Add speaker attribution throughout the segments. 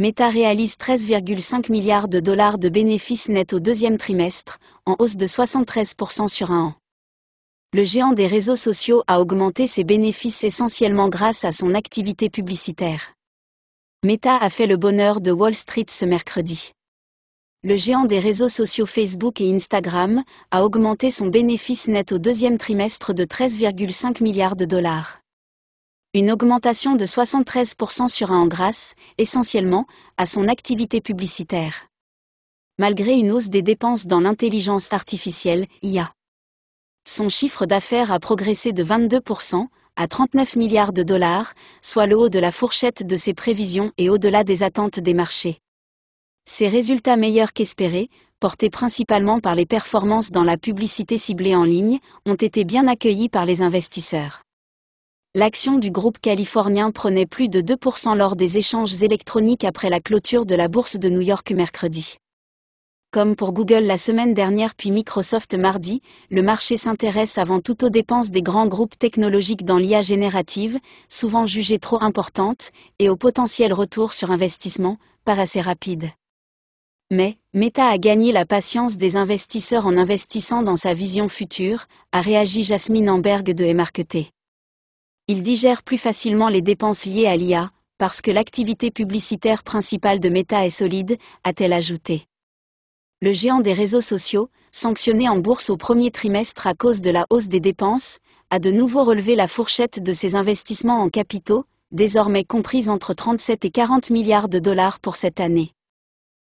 Speaker 1: Meta réalise 13,5 milliards de dollars de bénéfices nets au deuxième trimestre, en hausse de 73% sur un an. Le géant des réseaux sociaux a augmenté ses bénéfices essentiellement grâce à son activité publicitaire. Meta a fait le bonheur de Wall Street ce mercredi. Le géant des réseaux sociaux Facebook et Instagram a augmenté son bénéfice net au deuxième trimestre de 13,5 milliards de dollars une augmentation de 73% sur un an grâce, essentiellement, à son activité publicitaire. Malgré une hausse des dépenses dans l'intelligence artificielle, IA. Son chiffre d'affaires a progressé de 22% à 39 milliards de dollars, soit le haut de la fourchette de ses prévisions et au-delà des attentes des marchés. Ces résultats meilleurs qu'espérés, portés principalement par les performances dans la publicité ciblée en ligne, ont été bien accueillis par les investisseurs l'action du groupe californien prenait plus de 2% lors des échanges électroniques après la clôture de la bourse de New York mercredi. Comme pour Google la semaine dernière puis Microsoft mardi, le marché s'intéresse avant tout aux dépenses des grands groupes technologiques dans l'IA générative, souvent jugées trop importantes, et au potentiel retour sur investissement, par assez rapide. Mais, Meta a gagné la patience des investisseurs en investissant dans sa vision future, a réagi Jasmine Amberg de MRKT. Il digère plus facilement les dépenses liées à l'IA, parce que l'activité publicitaire principale de Meta est solide, a-t-elle ajouté. Le géant des réseaux sociaux, sanctionné en bourse au premier trimestre à cause de la hausse des dépenses, a de nouveau relevé la fourchette de ses investissements en capitaux, désormais comprise entre 37 et 40 milliards de dollars pour cette année.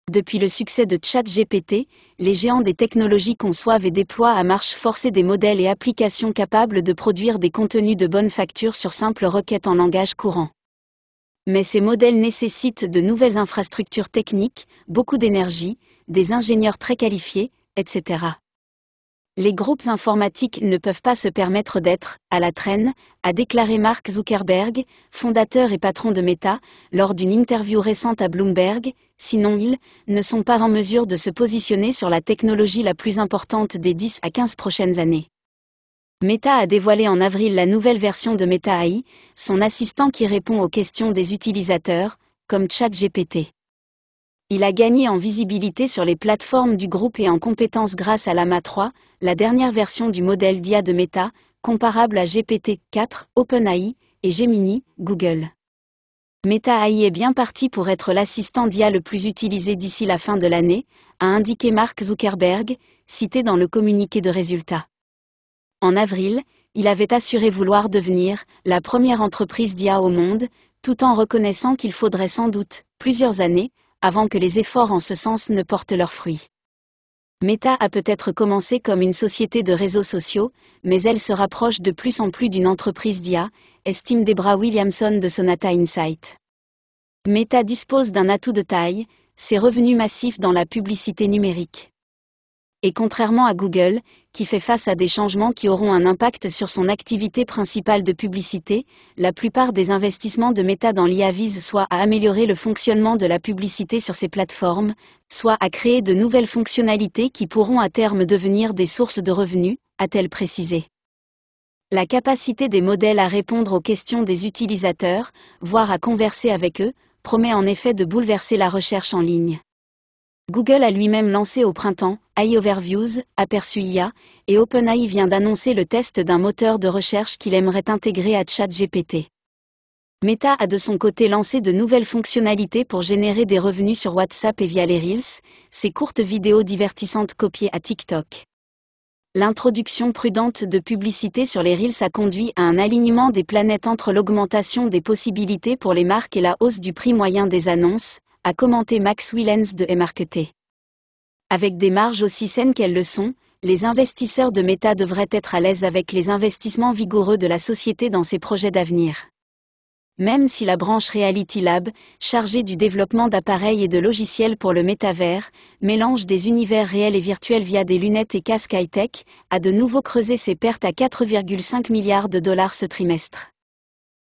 Speaker 1: Depuis le succès de ChatGPT, les géants des technologies conçoivent et déploient à marche forcée des modèles et applications capables de produire des contenus de bonne facture sur simple requête en langage courant. Mais ces modèles nécessitent de nouvelles infrastructures techniques, beaucoup d'énergie, des ingénieurs très qualifiés, etc. Les groupes informatiques ne peuvent pas se permettre d'être à la traîne, a déclaré Mark Zuckerberg, fondateur et patron de Meta, lors d'une interview récente à Bloomberg, sinon ils ne sont pas en mesure de se positionner sur la technologie la plus importante des 10 à 15 prochaines années. Meta a dévoilé en avril la nouvelle version de Meta AI, son assistant qui répond aux questions des utilisateurs, comme ChatGPT. Il a gagné en visibilité sur les plateformes du groupe et en compétences grâce à l'AMA 3, la dernière version du modèle d'IA de Meta, comparable à GPT-4, OpenAI et Gemini, Google. Meta AI est bien parti pour être l'assistant d'IA le plus utilisé d'ici la fin de l'année, a indiqué Mark Zuckerberg, cité dans le communiqué de résultats. En avril, il avait assuré vouloir devenir la première entreprise d'IA au monde, tout en reconnaissant qu'il faudrait sans doute plusieurs années avant que les efforts en ce sens ne portent leurs fruits. Meta a peut-être commencé comme une société de réseaux sociaux, mais elle se rapproche de plus en plus d'une entreprise d'IA, estime Debra Williamson de Sonata Insight. Meta dispose d'un atout de taille, ses revenus massifs dans la publicité numérique et contrairement à Google, qui fait face à des changements qui auront un impact sur son activité principale de publicité, la plupart des investissements de Meta dans l'IA visent soit à améliorer le fonctionnement de la publicité sur ses plateformes, soit à créer de nouvelles fonctionnalités qui pourront à terme devenir des sources de revenus, a-t-elle précisé. La capacité des modèles à répondre aux questions des utilisateurs, voire à converser avec eux, promet en effet de bouleverser la recherche en ligne. Google a lui-même lancé au printemps AI Overviews, aperçu IA, et OpenAI vient d'annoncer le test d'un moteur de recherche qu'il aimerait intégrer à ChatGPT. Meta a de son côté lancé de nouvelles fonctionnalités pour générer des revenus sur WhatsApp et via les Reels, ses courtes vidéos divertissantes copiées à TikTok. L'introduction prudente de publicité sur les Reels a conduit à un alignement des planètes entre l'augmentation des possibilités pour les marques et la hausse du prix moyen des annonces, a commenté Max Willens de eMarketer. Avec des marges aussi saines qu'elles le sont, les investisseurs de Meta devraient être à l'aise avec les investissements vigoureux de la société dans ses projets d'avenir. Même si la branche Reality Lab, chargée du développement d'appareils et de logiciels pour le métavers, mélange des univers réels et virtuels via des lunettes et casques high-tech, a de nouveau creusé ses pertes à 4,5 milliards de dollars ce trimestre.